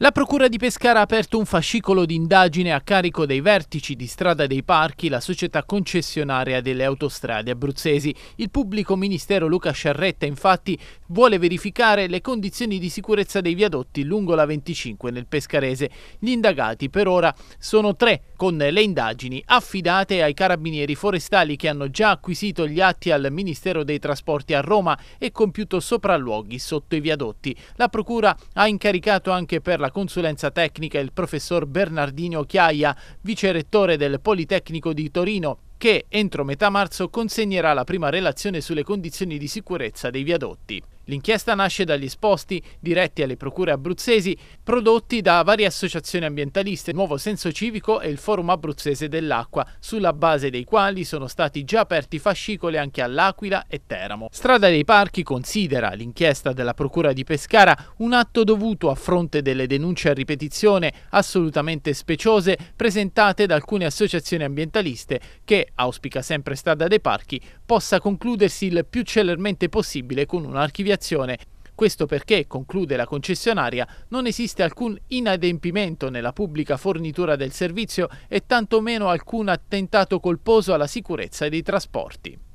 La Procura di Pescara ha aperto un fascicolo di indagine a carico dei vertici di Strada dei Parchi, la società concessionaria delle autostrade abruzzesi. Il pubblico ministero Luca Sciarretta infatti vuole verificare le condizioni di sicurezza dei viadotti lungo la 25 nel Pescarese. Gli indagati per ora sono tre, con le indagini affidate ai carabinieri forestali che hanno già acquisito gli atti al Ministero dei Trasporti a Roma e compiuto sopralluoghi sotto i viadotti. La Procura ha incaricato anche per la la consulenza tecnica il professor Bernardino Chiaia, vicerettore del Politecnico di Torino, che entro metà marzo consegnerà la prima relazione sulle condizioni di sicurezza dei viadotti. L'inchiesta nasce dagli esposti diretti alle procure abruzzesi prodotti da varie associazioni ambientaliste, Nuovo Senso Civico e il Forum Abruzzese dell'Acqua, sulla base dei quali sono stati già aperti fascicoli anche all'Aquila e Teramo. Strada dei Parchi considera l'inchiesta della procura di Pescara un atto dovuto a fronte delle denunce a ripetizione assolutamente speciose presentate da alcune associazioni ambientaliste che, auspica sempre Strada dei Parchi, possa concludersi il più celermente possibile con un'archiviazione. Questo perché, conclude la concessionaria, non esiste alcun inadempimento nella pubblica fornitura del servizio e tantomeno alcun attentato colposo alla sicurezza dei trasporti.